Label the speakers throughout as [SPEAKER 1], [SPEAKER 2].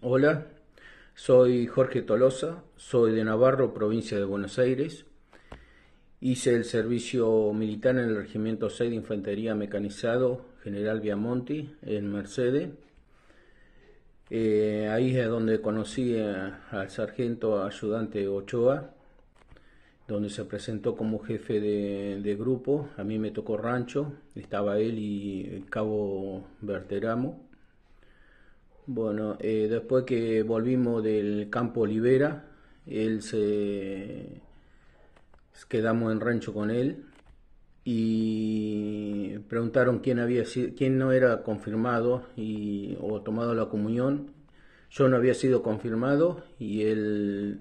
[SPEAKER 1] Hola, soy Jorge Tolosa, soy de Navarro, provincia de Buenos Aires. Hice el servicio militar en el Regimiento 6 de Infantería Mecanizado General Viamonti en Mercedes. Eh, ahí es donde conocí al sargento ayudante Ochoa, donde se presentó como jefe de, de, grupo. A mí me tocó rancho, estaba él y el cabo Berteramo. Bueno, eh, después que volvimos del campo Olivera, él se quedamos en rancho con él y preguntaron quién había sido, quién no era confirmado y, o tomado la comunión. Yo no había sido confirmado y él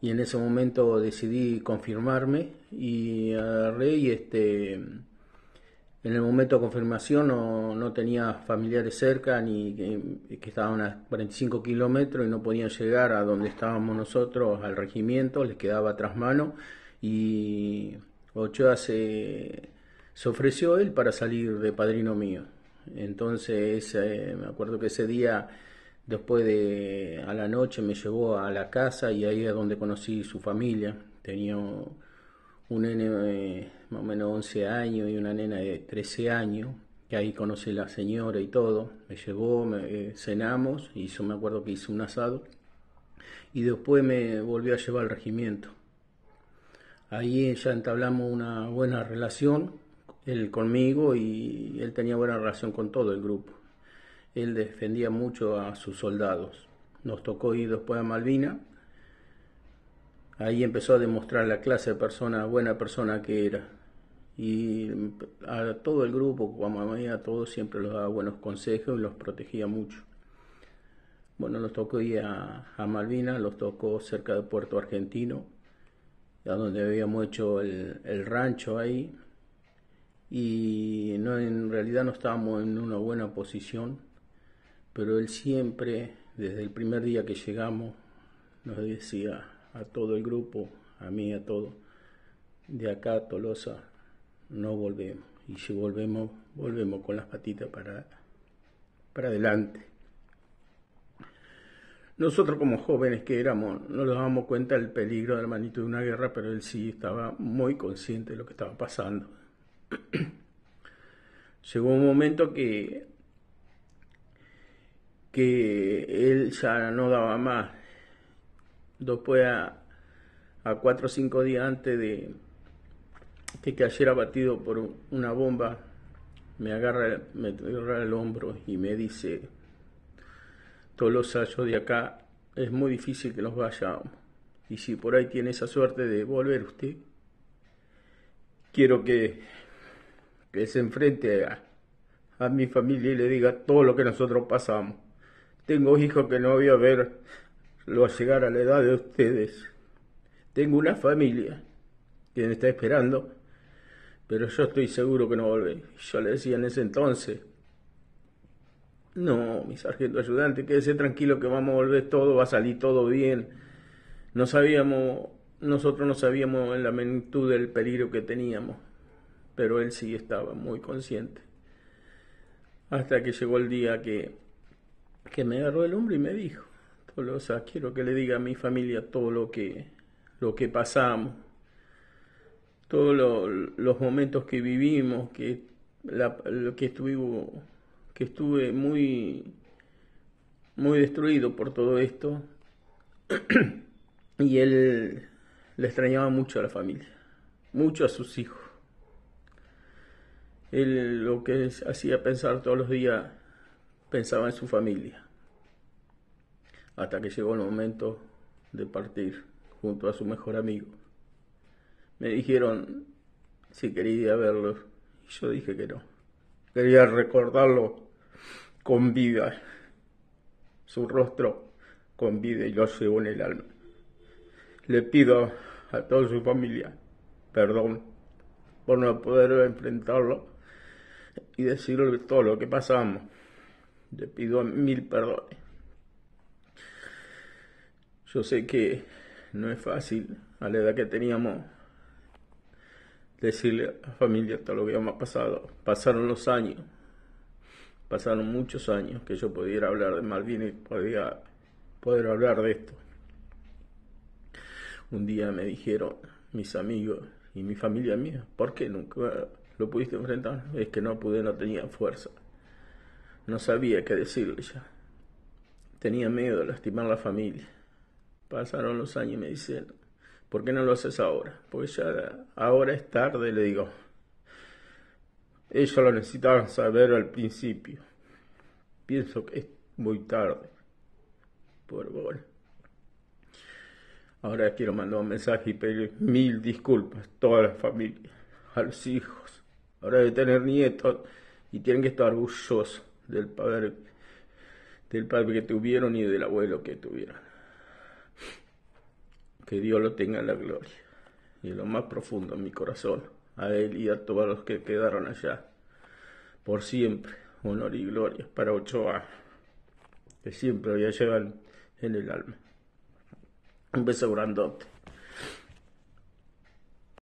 [SPEAKER 1] y en ese momento decidí confirmarme y agarré y este en el momento de confirmación no, no tenía familiares cerca ni que, estaban a 45 kilómetros y no podían llegar a donde estábamos nosotros al regimiento, les quedaba tras mano y Ochoa se, se ofreció él para salir de padrino mío. Entonces me acuerdo que ese día después de a la noche me llevó a la casa y ahí es donde conocí su familia. Tenía un nene de más o menos 11 años y una nena de 13 años, que ahí conocí a la señora y todo, me llevó, eh, cenamos, y me acuerdo que hizo un asado, y después me volvió a llevar al regimiento. Ahí ya entablamos una buena relación, él conmigo y él tenía buena relación con todo el grupo. Él defendía mucho a sus soldados. Nos tocó ir después a Malvina ahí empezó a demostrar la clase de persona, buena persona que era. Y a todo el grupo, como mamá y a todos siempre los daba buenos consejos y los protegía mucho. Bueno, nos tocó ir a, Malvina, Malvinas, los tocó cerca de Puerto Argentino, a donde habíamos hecho el, el rancho ahí. Y no, en realidad no estábamos en una buena posición, pero él siempre, desde el primer día que llegamos, nos decía, a todo el grupo, a mí, a todo. De acá a Tolosa no volvemos. Y si volvemos, volvemos con las patitas para, para adelante. Nosotros como jóvenes que éramos, no nos dábamos cuenta del peligro del la de una guerra, pero él sí estaba muy consciente de lo que estaba pasando. Llegó un momento que, que él ya no daba más, después a, cuatro o cinco días antes de que ayer abatido por una bomba, me agarra, me el hombro y me dice, todos los yo de acá es muy difícil que nos vayamos. Y si por ahí tiene esa suerte de volver usted, quiero que, que se enfrente a, a mi familia y le diga todo lo que nosotros pasamos. Tengo hijos que no voy a ver lo a llegar a la edad de ustedes. Tengo una familia que me está esperando, pero yo estoy seguro que no volveré. Yo le decía en ese entonces, no, mi sargento ayudante, quédese tranquilo que vamos a volver todo, va a salir todo bien. No sabíamos, nosotros no sabíamos en la magnitud del peligro que teníamos, pero él sí estaba muy consciente. Hasta que llegó el día que, que me agarró el hombro y me dijo, quiero que le diga a mi familia todo lo que, lo que pasamos, todos los momentos que vivimos, que, que, que estuve muy, muy destruido por todo esto. y él le extrañaba mucho a la familia, mucho a sus hijos. Él lo que hacía pensar todos los días, pensaba en su familia hasta que llegó el momento de partir junto a su mejor amigo. Me dijeron si quería verlo. y yo dije que no. Quería recordarlo con vida, su rostro con vida y lo según el alma. Le pido a toda su familia perdón por no poder enfrentarlo y decirle todo lo que pasamos. Le pido mil perdones. Yo sé que no es fácil a la edad que teníamos decirle a la familia todo lo que habíamos pasado. Pasaron los años, pasaron muchos años que yo pudiera hablar de Malvin y poder hablar de esto. Un día me dijeron mis amigos y mi familia mía, ¿por qué nunca lo pudiste enfrentar? Es que no pude, no tenía fuerza. No sabía qué decirle ya. Tenía miedo de lastimar a la familia. Pasaron los años y me dicen, ¿por qué no lo haces ahora? Porque ya ahora es tarde, le digo. Ellos lo necesitaban saber al principio. Pienso que es muy tarde. Por favor. Ahora quiero mandar un mensaje y pedir mil disculpas a toda la familia, a los hijos. Ahora de tener nietos y tienen que estar orgullosos del padre, del padre que tuvieron y del abuelo que tuvieron. Que Dios lo tenga en la gloria y en lo más profundo de mi corazón, a Él y a todos los que quedaron allá, por siempre, honor y gloria para Ochoa, que siempre voy a llevar en el alma. Un beso grandote.